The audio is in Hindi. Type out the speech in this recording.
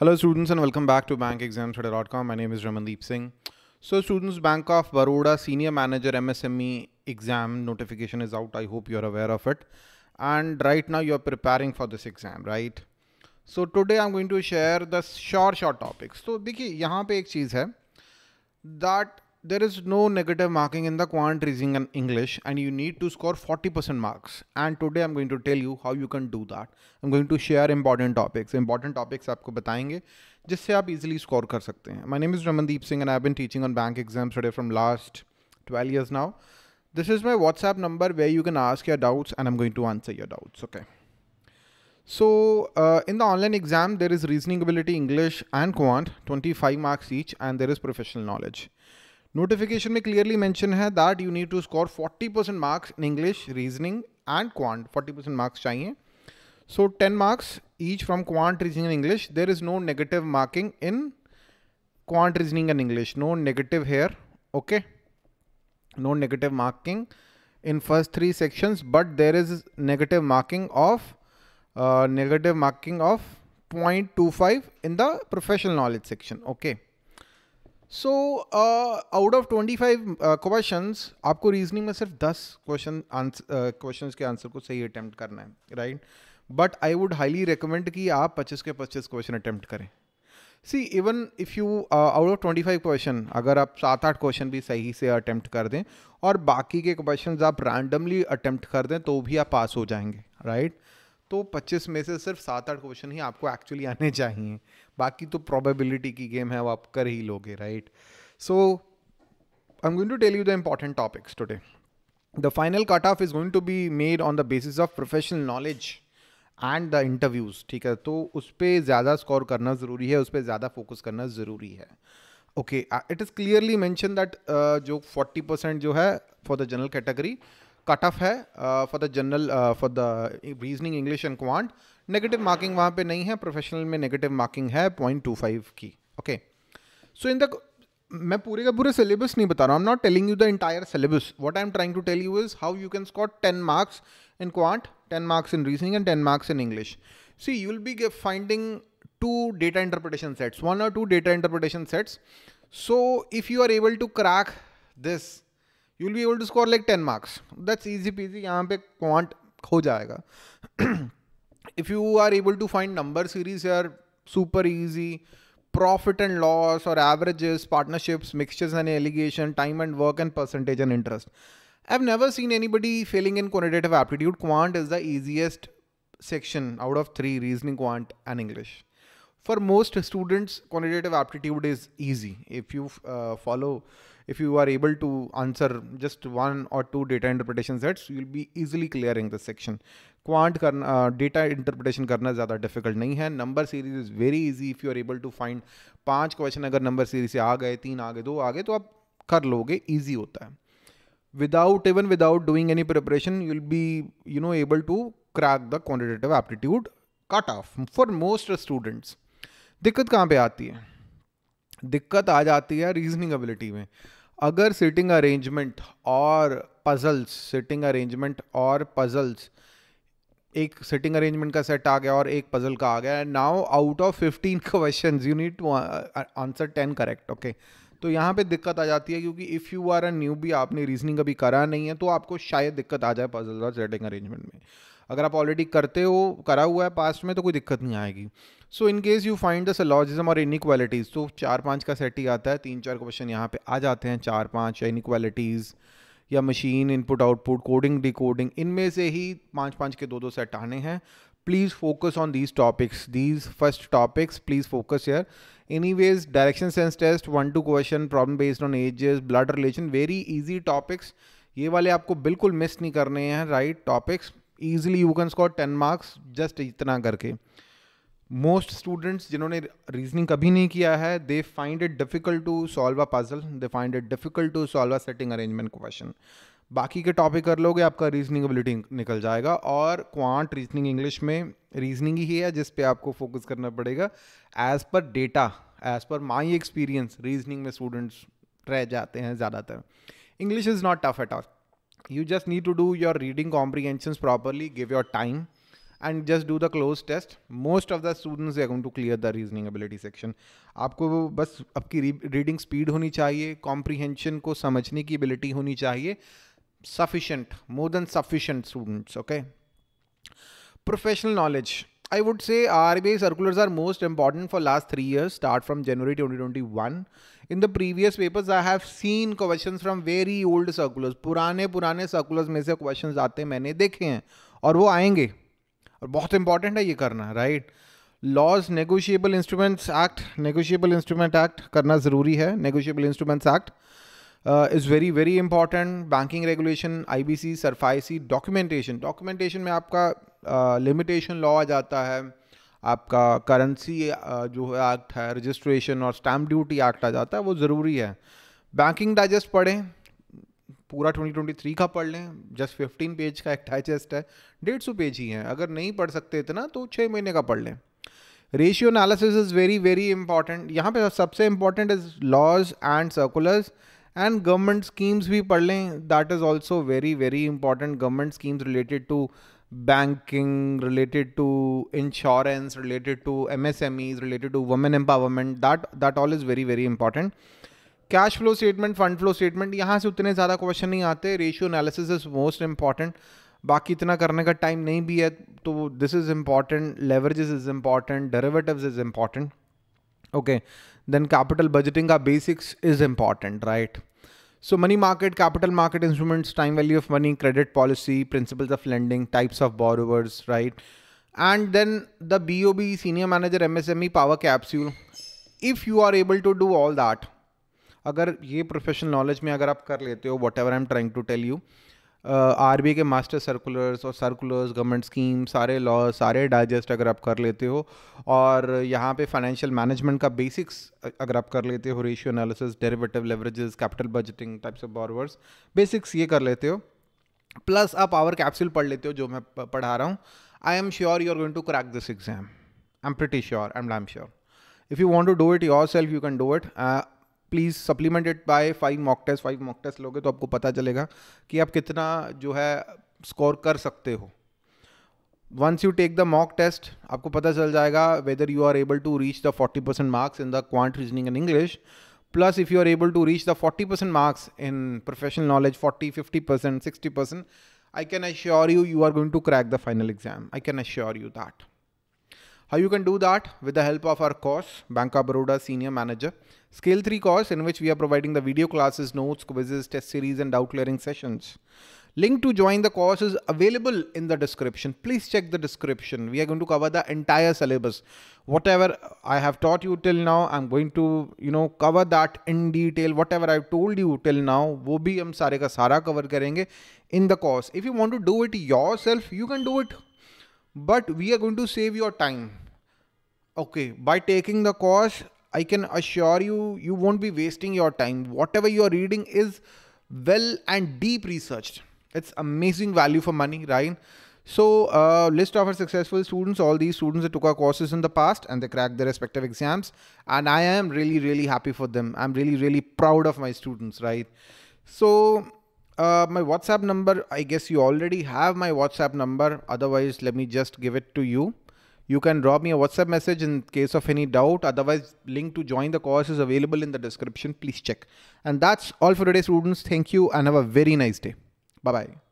Hello students and welcome back to bankexamstudy.com. My name is Ramandeep Singh. So students, Bank of Baroda Senior Manager MSME exam notification is out. I hope you're aware of it. And right now you're preparing for this exam, right? So today I'm going to share the short short topics. So देखिए यहाँ पे एक चीज़ that there is no negative marking in the quant reasoning and English and you need to score 40% marks and today I'm going to tell you how you can do that. I'm going to share important topics. Important topics आपको बताएंगे जिससे आप easily score कर सकते हैं. My name is Ramandeep Singh and I've been teaching on bank exams today from last 12 years now. This is my WhatsApp number where you can ask your doubts and I'm going to answer your doubts. Okay. So uh, in the online exam, there is reasoning ability, English and quant, 25 marks each and there is professional knowledge. Notification में clearly mention that you need to score 40% marks in English, reasoning and quant. 40% marks चाहिए. So 10 marks each from quant, reasoning and English. There is no negative marking in quant, reasoning and English. No negative here. Okay. No negative marking in first three sections, but there is negative marking of uh, negative marking of 0.25 in the professional knowledge section. Okay. So out of twenty five question आपको रीजनिंग में सिर्फ दस क्वेश्चन क्वेश्चन uh, के आंसर को सही अटैम्प्ट करना है right but I would highly recommend कि आप पच्चीस के पच्चीस क्वेश्चन अटैम्प्ट करें see even if you out of twenty five question अगर आप सात आठ क्वेश्चन भी सही से अटैम्प्ट कर दें और बाकी के क्वेश्चन आप रैंडमली अटैम्प्ट कर दें तो भी आप पास हो जाएंगे राइट right? तो 25 में से सिर्फ सात आठ क्वेश्चन ही आपको एक्चुअली आने चाहिए बाकी तो प्रोबेबिलिटी की गेम है वो आप कर ही लोगे right so I am going to tell you the important topics today final cut off is going to be made on the basis of professional knowledge and the interviews ठीक है तो उस पर ज़्यादा स्कोर करना ज़रूरी है उस पर ज़्यादा फोकस करना ज़रूरी है okay it is clearly mention that जो फोर्टी परसेंट जो है for the general category cut off है for the general for the reasoning English and quant negative marking वहाँ पे नहीं है प्रोफेशनल में नेगेटिव मार्किंग है पॉइंट टू फाइव की ओके सो इन द मैं पूरे का पूरे सिलेबस नहीं बता रहा हूँ not telling you the entire syllabus what I am trying to tell you is how you can score ten marks in quant ten marks in reasoning and ten marks in English see you will be finding two data interpretation sets one और two data interpretation sets so if you are able to crack this You'll be able to score like 10 marks. That's easy पीजी यहाँ पे क्वांट हो जाएगा if you are able to find number series यार super easy profit and loss or averages, partnerships, mixtures and allegation, time and work and percentage and interest. I've never seen anybody failing in quantitative aptitude. Quant is the easiest section out of three, reasoning, quant and English for most students quantitative aptitude is easy if you uh, follow if you are able to answer just one or two data interpretation sets you'll be easily clearing the section quant uh, data interpretation karna zyada difficult nahi hai number series is very easy if you are able to find panch question agar number series se aa gaye teen aa gaye do aa gaye to easy hota hai without even without doing any preparation you'll be you know able to crack the quantitative aptitude cutoff for most students दिक्कत कहाँ पे आती है दिक्कत आ जाती है रीजनिंग एबिलिटी में अगर सिटिंग अरेंजमेंट और पजल्स सिटिंग अरेंजमेंट और पजल्स एक सिटिंग अरेंजमेंट का सेट आ गया और एक पजल का आ गया now out of fifteen question you need to answer ten correct okay तो यहाँ पे दिक्कत आ जाती है क्योंकि if you are a new भी आपने रीजनिंग अभी करा नहीं है तो आपको शायद दिक्कत आ जाए पजल और सेटिंग अरेंजमेंट में अगर आप ऑलरेडी करते हो करा हुआ है पास्ट में तो कोई दिक्कत नहीं आएगी so in case you find the syllogism और इक्वालिटीज़ तो चार पाँच का सेट ही आता है तीन चार क्वेश्चन यहाँ पे आ जाते हैं चार पाँच या इनिक्वालिटीज़ या machine input output coding decoding इनमें से ही पाँच पाँच के दो दो सेट आने हैं please focus on these topics these first topics please focus यर anyways direction sense test one two question problem based on ages blood relation very easy topics ये वाले आपको बिल्कुल मिस नहीं करने हैं right topics easily you can score ten marks just इतना करके मोस्ट स्टूडेंट्स जिन्होंने रीजनिंग कभी नहीं किया है they find it difficult to solve a puzzle they find it difficult to solve a setting arrangement question बाकी के टॉपिक कर लोगे आपका रीजनिंग एबिलिटी निकल जाएगा और क्वांट रीजनिंग इंग्लिश में रीजनिंग ही है जिस पे आपको फोकस करना पड़ेगा as per data as per my experience reasoning में स्टूडेंट्स रह जाते हैं ज़्यादातर English is not tough at all you just need to do your reading comprehensions properly give your time and just do the cloze test most of the students are going to clear the reasoning ability section आपको बस आपकी रीडिंग स्पीड होनी चाहिए कॉम्प्रीहेंशन को समझने की एबिलिटी होनी चाहिए sufficient more than sufficient students okay professional knowledge I would say RBI circulars are most important for last three years, start from January 2021. In the previous papers, I have seen questions from very old circulars. पुराने पुराने circulars में से questions आते मैंने देखे हैं और वो आएंगे और बहुत इंपॉर्टेंट है ये करना right laws negotiable instruments act negotiable instrument act करना ज़रूरी है negotiable instruments act is very very important banking regulation I B C SARFAESI documentation documentation में आपका लिमिटेशन uh, लॉ आ जाता है आपका करेंसी uh, जो है एक्ट है रजिस्ट्रेशन और स्टैम्प ड्यूटी एक्ट आ जाता है वो ज़रूरी है बैंकिंग डाइजेस्ट पढ़ें पूरा 2023 का पढ़ लें जस्ट फिफ्टीन पेज का एक डाइजेस्ट है डेढ़ सौ पेज ही है अगर नहीं पढ़ सकते इतना तो छः महीने का पढ़ लें ratio analysis is very very important यहाँ पे सबसे important is laws and circulars and government schemes भी पढ़ लें that is also very very important government schemes related to banking related to insurance related to M S M Es related to women empowerment that that all is very very important cash flow statement fund flow statement यहाँ से उतने ज़्यादा क्वेश्चन नहीं आते ratio analysis is most important बाकी इतना करने का टाइम नहीं भी है तो this is important leverage is important derivative is important okay then capital budgeting our basics is important, right? So money market, capital market instruments, time value of money, credit policy, principles of lending, types of borrowers, right? And then the BOB, senior manager, MSME, power capsule. If you are able to do all that, अगर ये professional knowledge में अगर आप कर लेते हो whatever I'm trying to tell you. आर के मास्टर सर्कुलर्स और सर्कुलर्स गवर्नमेंट स्कीम सारे लॉ सारे डाइजेस्ट अगर आप कर लेते हो और यहाँ पे फाइनेंशियल मैनेजमेंट का बेसिक्स अगर आप कर लेते हो ratio analysis derivative leverages capital budgeting types of borrowers basics ये कर लेते हो प्लस आप पावर कैप्सूल पढ़ लेते हो जो मैं पढ़ा रहा हूँ I am sure you are going to crack this exam I am pretty sure I am I am sure if you want to do it yourself you can do it please supplemented by five mock test five mock test लोगे तो आपको पता चलेगा कि आप कितना जो है स्कोर कर सकते हो once you take the mock test आपको पता चल जाएगा whether you are able to reach the forty percent marks in the quant reasoning in English plus if you are able to reach the forty percent marks in professional knowledge forty fifty percent sixty percent I can assure you you are going to crack the final exam I can assure you that How you can do that? With the help of our course, Banka Baroda Senior Manager. Scale 3 course in which we are providing the video classes, notes, quizzes, test series and doubt clearing sessions. Link to join the course is available in the description. Please check the description. We are going to cover the entire syllabus. Whatever I have taught you till now, I'm going to, you know, cover that in detail. Whatever I've told you till now, वो भी हम सारे का सारा cover करेंगे in the course. If you want to do it yourself, you can do it but we are going to save your time okay by taking the course i can assure you you won't be wasting your time whatever you are reading is well and deep researched it's amazing value for money right so uh, list of our successful students all these students that took our courses in the past and they cracked their respective exams and i am really really happy for them i'm really really proud of my students right so uh, my WhatsApp number, I guess you already have my WhatsApp number. Otherwise, let me just give it to you. You can drop me a WhatsApp message in case of any doubt. Otherwise, link to join the course is available in the description. Please check. And that's all for today, students. Thank you and have a very nice day. Bye-bye.